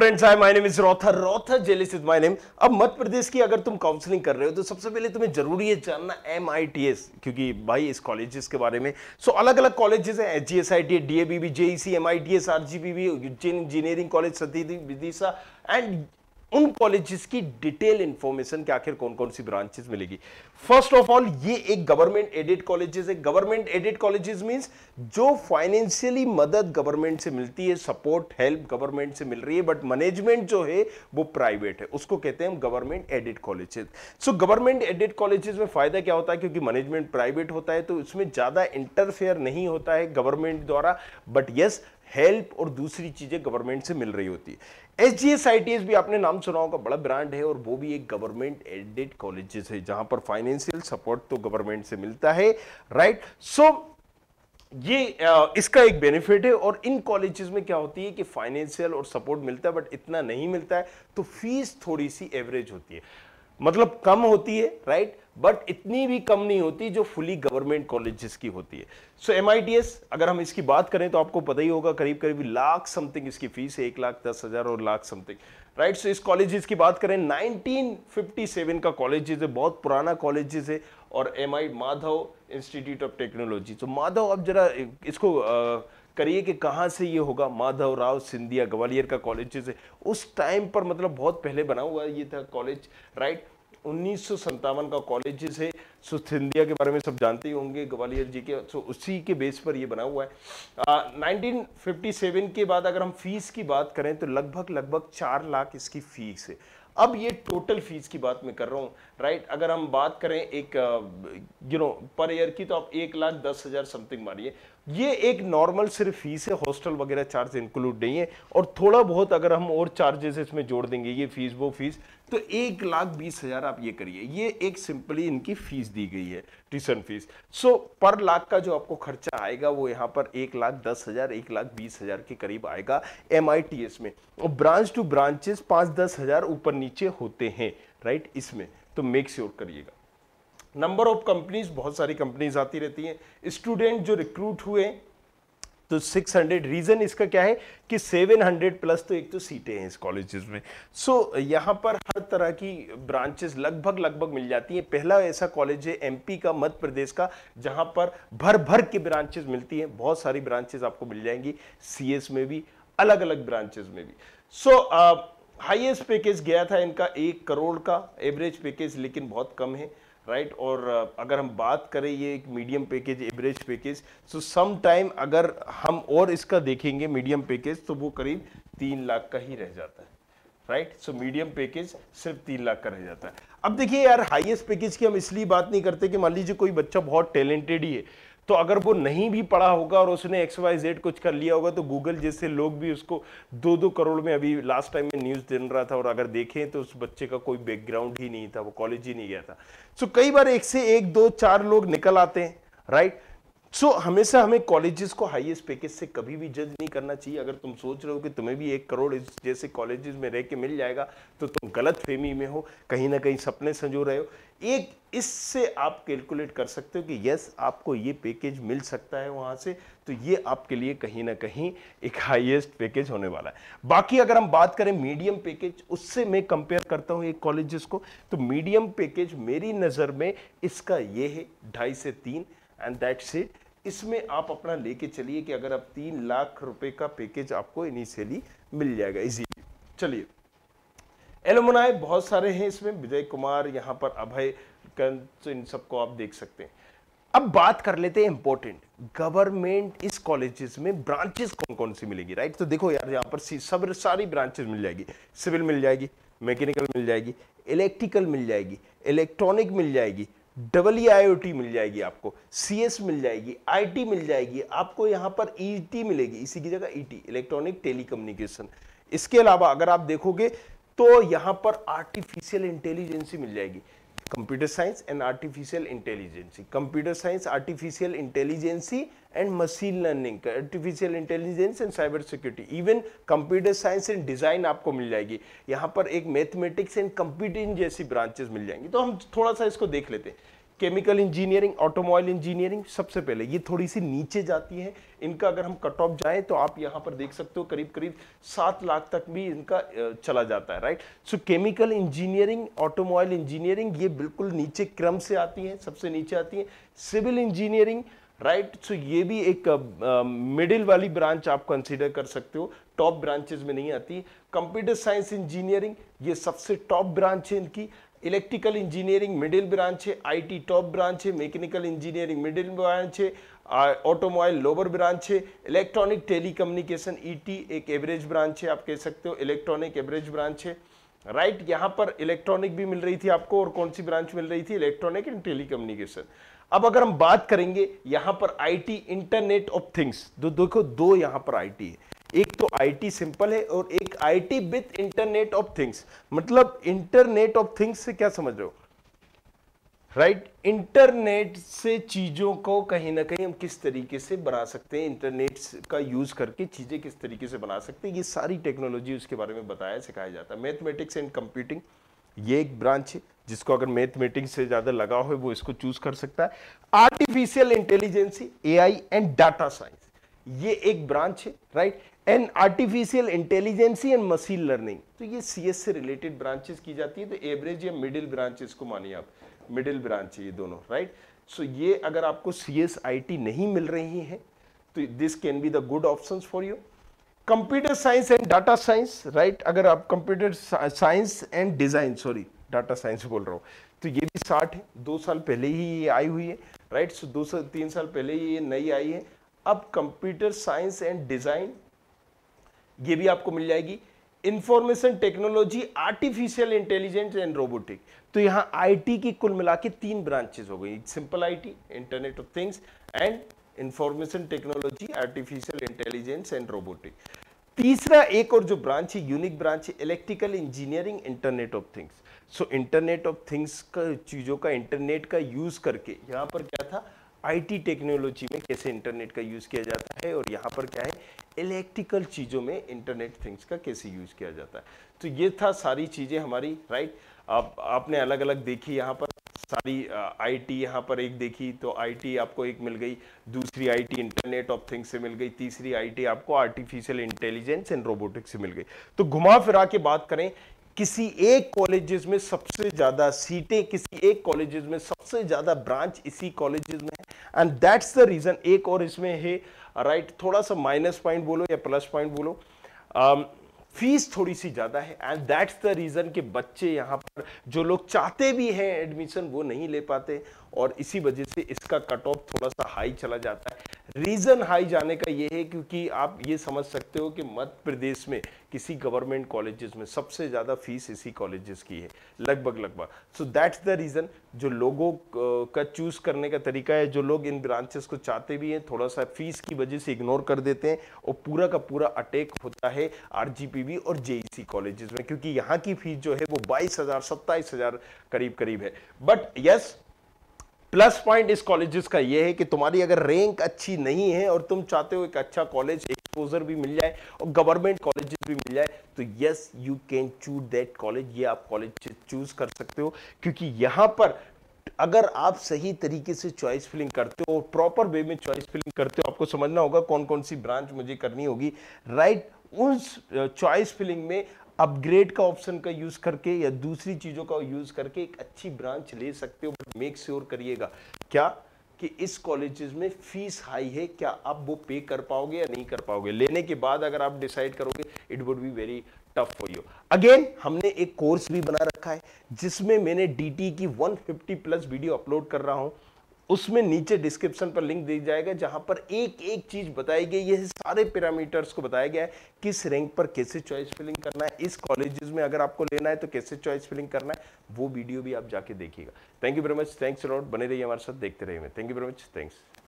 Friends I my name is रॉथर रॉथर जेलिस इज माय नेम अब मध्य प्रदेश की अगर तुम काउंसलिंग कर रहे हो तो सबसे पहले तुम्हें जरूरी है जानना एम क्योंकि भाई इस कॉलेजेस के बारे में सो so, अलग अलग कॉलेजेस हैं H G S I T A D B B J C M I T S R G B B engineering college SATI Vidisha and उन कॉलेजेस की डिटेल इंफॉर्मेशन के आखिर कौन कौन सी ब्रांचेस मिलेगी फर्स्ट ऑफ ऑल ये एक गवर्नमेंट एडेड कॉलेजेस है गवर्नमेंट एडेड कॉलेजेस मींस जो फाइनेंशियली मदद गवर्नमेंट से मिलती है सपोर्ट हेल्प गवर्नमेंट से मिल रही है बट मैनेजमेंट जो है वो प्राइवेट है उसको कहते हैं हम government aided colleges so government aided colleges में फायदा क्या होता है क्योंकि मैनेजमेंट प्राइवेट होता है तो उसमें ज्यादा इंटरफेयर नहीं होता है गवर्नमेंट द्वारा बट यस yes, हेल्प और दूसरी चीज़ें गवर्नमेंट से मिल रही होती है S G S I T S भी आपने नाम सुना होगा बड़ा ब्रांड है और वो भी एक गवर्नमेंट एडेड कॉलेज है जहां पर फाइनेंशियल सपोर्ट तो गवर्नमेंट से मिलता है राइट सो so, ये आ, इसका एक बेनिफिट है और इन कॉलेजेस में क्या होती है कि फाइनेंशियल और सपोर्ट मिलता है बट इतना नहीं मिलता है तो फीस थोड़ी सी एवरेज होती है मतलब कम होती है राइट बट इतनी भी कम नहीं होती जो फुली गवर्नमेंट कॉलेजेस की होती है सो एम अगर हम इसकी बात करें तो आपको पता ही होगा करीब करीब लाख समथिंग इसकी फीस है एक लाख दस हज़ार और लाख समथिंग राइट सो इस कॉलेजेस की बात करें 1957 का कॉलेजेस है बहुत पुराना कॉलेजेस है और M I Madhav institute of technology तो माधव आप जरा इसको करिए कि कहाँ से ये होगा माधव राव सिंधिया ग्वालियर का कॉलेज है उस टाइम पर मतलब बहुत पहले बना हुआ ये था कॉलेज राइट right? उन्नीस का कॉलेज है सो सिंधिया के बारे में सब जानते ही होंगे ग्वालियर जी के सो उसी के बेस पर ये बना हुआ है नाइनटीन फिफ्टी सेवन के बाद अगर हम फीस की बात करें तो लगभग लगभग चार लाख इसकी फीस है अब ये टोटल फीस की बात मैं कर रहा हूँ राइट अगर हम बात करें एक यू नो पर ईयर की तो आप एक लाख दस हज़ार समथिंग मानिए ये एक नॉर्मल सिर्फ फीस है हॉस्टल वगैरह चार्ज इंक्लूड नहीं है और थोड़ा बहुत अगर हम और चार्जेस इसमें जोड़ देंगे ये फीस वो फीस तो एक लाख बीस हज़ार आप ये करिए ये एक सिंपली इनकी फीस दी गई है ट्यूशन फीस सो पर लाख का जो आपको खर्चा आएगा वो यहाँ पर एक लाख दस हज़ार एक लाख बीस हज़ार के करीब आएगा एम में और ब्रांच टू ब्रांचेस पाँच दस हज़ार ऊपर नीचे होते हैं राइट इसमें तो मेक श्योर करिएगा नंबर ऑफ कंपनीज बहुत सारी कंपनीज आती रहती हैं स्टूडेंट जो रिक्रूट हुए तो 600 रीज़न इसका क्या है कि 700 प्लस तो एक तो सीटें हैं इस कॉलेजेस में सो so, यहाँ पर हर तरह की ब्रांचेस लगभग लगभग मिल जाती हैं पहला ऐसा कॉलेज है एमपी का मध्य प्रदेश का जहाँ पर भर भर के ब्रांचेस मिलती हैं बहुत सारी ब्रांचेस आपको मिल जाएंगी सीएस में भी अलग अलग ब्रांचेज में भी सो हाइएस्ट पैकेज गया था इनका एक करोड़ का एवरेज पैकेज लेकिन बहुत कम है राइट right? और uh, अगर हम बात करें ये एक medium package average package so some time अगर हम और इसका देखेंगे मीडियम पैकेज तो वो करीब तीन लाख का ही रह जाता है राइट सो मीडियम पैकेज सिर्फ तीन लाख का रह जाता है अब देखिए यार हाईएस्ट पैकेज की हम इसलिए बात नहीं करते कि मान लीजिए कोई बच्चा बहुत टैलेंटेड ही है तो अगर वो नहीं भी पढ़ा होगा और उसने एक्स वाई जेड कुछ कर लिया होगा तो गूगल जैसे लोग भी उसको दो दो करोड़ में अभी लास्ट टाइम में न्यूज़ दिन रहा था और अगर देखें तो उस बच्चे का कोई बैकग्राउंड ही नहीं था वो कॉलेज ही नहीं गया था सो कई बार एक से एक दो चार लोग निकल आते हैं राइट सो so, हमेशा हमें कॉलेजेस को हाईएस्ट पैकेज से कभी भी जज नहीं करना चाहिए अगर तुम सोच रहे हो कि तुम्हें भी एक करोड़ इस जैसे कॉलेजेस में रह के मिल जाएगा तो तुम गलत फेमी में हो कहीं ना कहीं सपने संजो रहे हो एक इससे आप कैलकुलेट कर सकते हो कि यस आपको ये पैकेज मिल सकता है वहाँ से तो ये आपके लिए कहीं ना कहीं एक हाइएस्ट पैकेज होने वाला है बाकी अगर हम बात करें मीडियम पैकेज उससे मैं कंपेयर करता हूँ एक कॉलेजेस को तो मीडियम पैकेज मेरी नज़र में इसका ये है ढाई से तीन एंड दैट से इसमें आप अपना लेके चलिए कि अगर आप तीन लाख रुपए का पैकेज आपको इनिशियली मिल जाएगा इजीली चलिए एलोमनाए बहुत सारे हैं इसमें विजय कुमार यहाँ पर अभय तो इन सबको आप देख सकते हैं अब बात कर लेते हैं इंपॉर्टेंट गवर्नमेंट इस कॉलेजेस में ब्रांचेस कौन कौन सी मिलेगी राइट तो देखो यार यहाँ पर सब सारी ब्रांचेस मिल जाएगी सिविल मिल जाएगी मैकेनिकल मिल जाएगी इलेक्ट्रिकल मिल जाएगी इलेक्ट्रॉनिक मिल जाएगी डबल ई आई मिल जाएगी आपको सी एस मिल जाएगी आई मिल जाएगी आपको यहाँ पर ई e मिलेगी इसी की जगह ई इलेक्ट्रॉनिक कम्युनिकेशन इसके अलावा अगर आप देखोगे तो यहाँ पर आर्टिफिशियल इंटेलिजेंसी मिल जाएगी computer science and artificial intelligence computer science artificial intelligence and machine learning artificial intelligence and cyber security even computer science and design आपको मिल जाएगी यहाँ पर एक मैथमेटिक्स एंड कंप्यूटिंग जैसी ब्रांचेस मिल जाएंगी तो हम थोड़ा सा इसको देख लेते हैं केमिकल इंजीनियरिंग ऑटोमोबाइल इंजीनियरिंग सबसे पहले ये थोड़ी सी नीचे जाती है इनका अगर हम कट ऑफ जाएँ तो आप यहाँ पर देख सकते हो करीब करीब सात लाख तक भी इनका चला जाता है right so chemical engineering automobile engineering ये बिल्कुल नीचे क्रम से आती है सबसे नीचे आती है सिविल इंजीनियरिंग राइट सो ये भी एक मिडिल uh, वाली ब्रांच आप कंसिडर कर सकते हो टॉप ब्रांचेज में नहीं आती कंप्यूटर साइंस इंजीनियरिंग ये सबसे टॉप ब्रांच है इनकी इलेक्ट्रिकल इंजीनियरिंग मिडिल ब्रांच है आईटी टॉप ब्रांच है मैकेनिकल इंजीनियरिंग मिडिल ब्रांच है ऑटोमोबाइल लोअर ब्रांच है इलेक्ट्रॉनिक टेलीकम्युनिकेशन ईटी एक एवरेज ब्रांच है आप कह सकते हो इलेक्ट्रॉनिक एवरेज ब्रांच है राइट right, यहाँ पर इलेक्ट्रॉनिक भी मिल रही थी आपको और कौन सी ब्रांच मिल रही थी इलेक्ट्रॉनिक एंड टेलीकम्युनिकेशन अब अगर हम बात करेंगे यहाँ पर आईटी इंटरनेट ऑफ थिंग्स तो देखो दो यहाँ पर आईटी है एक तो आईटी सिंपल है और एक IT with internet of things मतलब इंटरनेट ऑफ थिंग्स से क्या समझ रहे हो राइट right? इंटरनेट से चीज़ों को कहीं ना कहीं हम किस तरीके से बना सकते हैं इंटरनेट का यूज़ करके चीज़ें किस तरीके से बना सकते हैं ये सारी टेक्नोलॉजी उसके बारे में बताया सिखाया जाता है मैथमेटिक्स एंड कंप्यूटिंग ये एक ब्रांच है जिसको अगर मैथमेटिक्स से ज़्यादा लगाव है वो इसको चूज़ कर सकता है artificial intelligence A and data science ये एक ब्रांच है right and artificial intelligence and machine learning तो ये सी से रिलेटेड ब्रांचेस की जाती है तो एवरेज या मिडिल ब्रांचेस को मानिए आप मिडिल ब्रांच है ये दोनों राइट सो so ये अगर आपको सी नहीं मिल रही है तो this can be the good option for you computer science and data science right अगर आप computer science and design sorry data science बोल रहा हूँ तो ये भी साठ है दो साल पहले ही ये आई हुई है राइट सो दो साल तीन साल पहले ही ये नई आई है अब कंप्यूटर साइंस एंड डिज़ाइन ये भी आपको मिल जाएगी information technology artificial intelligence and robotic तो यहां आईटी की कुल मिला के तीन ब्रांचेस हो गई simple IT internet of things and information technology artificial intelligence and robotic तीसरा एक और जो ब्रांच है यूनिक ब्रांच है electrical engineering internet of things so internet of things का चीज़ों का इंटरनेट का यूज़ करके यहां पर क्या था आईटी टेक्नोलॉजी में कैसे इंटरनेट का यूज़ किया जाता है और यहाँ पर क्या है इलेक्ट्रिकल चीज़ों में इंटरनेट थिंग्स का कैसे यूज़ किया जाता है तो ये था सारी चीज़ें हमारी राइट आप आपने अलग अलग देखी यहाँ पर सारी आईटी uh, यहाँ पर एक देखी तो आईटी आपको एक मिल गई दूसरी आईटी इंटरनेट ऑफ थिंग्स से मिल गई तीसरी आईटी आपको आर्टिफिशियल इंटेलिजेंस एंड रोबोटिक्स से मिल गई तो घुमा फिरा के बात करें किसी एक कॉलेजेस में सबसे ज़्यादा सीटें किसी एक कॉलेजेस में सबसे ज़्यादा ब्रांच इसी कॉलेजेस में एंड दैट्स द रीज़न एक और इसमें है राइट right, थोड़ा सा माइनस पॉइंट बोलो या प्लस पॉइंट बोलो um, फीस थोड़ी सी ज़्यादा है एंड दैट्स द रीज़न कि बच्चे यहाँ पर जो लोग चाहते भी हैं एडमिशन वो नहीं ले पाते और इसी वजह से इसका कट ऑफ थोड़ा सा हाई चला जाता है रीज़न हाई जाने का यह है क्योंकि आप ये समझ सकते हो कि मध्य प्रदेश में किसी गवर्नमेंट कॉलेजेस में सबसे ज़्यादा फीस इसी कॉलेजेस की है लगभग लगभग सो दैट्स द रीज़न जो लोगों का चूज़ करने का तरीका है जो लोग इन ब्रांचेस को चाहते भी हैं थोड़ा सा फीस की वजह से इग्नोर कर देते हैं और पूरा का पूरा अटैक होता है आर और जे कॉलेजेस e में क्योंकि यहाँ की फीस जो है वो बाईस हज़ार करीब करीब है but yes yes, plus point इस कॉलेजेस का ये है कि तुम्हारी अगर रैंक अच्छी नहीं है और तुम चाहते हो एक अच्छा कॉलेज एक्सपोजर भी मिल जाए और गवर्नमेंट कॉलेजेस भी मिल जाए तो yes you can choose that college ये आप कॉलेज चूज कर सकते हो क्योंकि यहाँ पर अगर आप सही तरीके से चॉइस फिलिंग करते हो प्रॉपर वे में चॉइस फिलिंग करते हो आपको समझना होगा कौन कौन सी ब्रांच मुझे करनी होगी राइट right? उस चॉइस uh, फिलिंग में अपग्रेड का ऑप्शन का यूज़ करके या दूसरी चीज़ों का यूज़ करके एक अच्छी ब्रांच ले सकते हो बट मेक श्योर करिएगा क्या कि इस कॉलेजेस में फीस हाई है क्या आप वो पे कर पाओगे या नहीं कर पाओगे लेने के बाद अगर आप डिसाइड करोगे it would be very tough for you again हमने एक कोर्स भी बना रखा है जिसमें मैंने डीटी e की 150 प्लस वीडियो अपलोड कर रहा हूं उसमें नीचे डिस्क्रिप्शन पर लिंक दिया जाएगा जहां पर एक एक चीज बताई गई है सारे पैरामीटर्स को बताया गया है किस रैंक पर कैसे चॉइस फिलिंग करना है इस कॉलेजेस में अगर आपको लेना है तो कैसे चॉइस फिलिंग करना है वो वीडियो भी आप जाके देखिएगा thank you very much thanks lot बने रहिए हमारे साथ देखते रहिए thank you very much thanks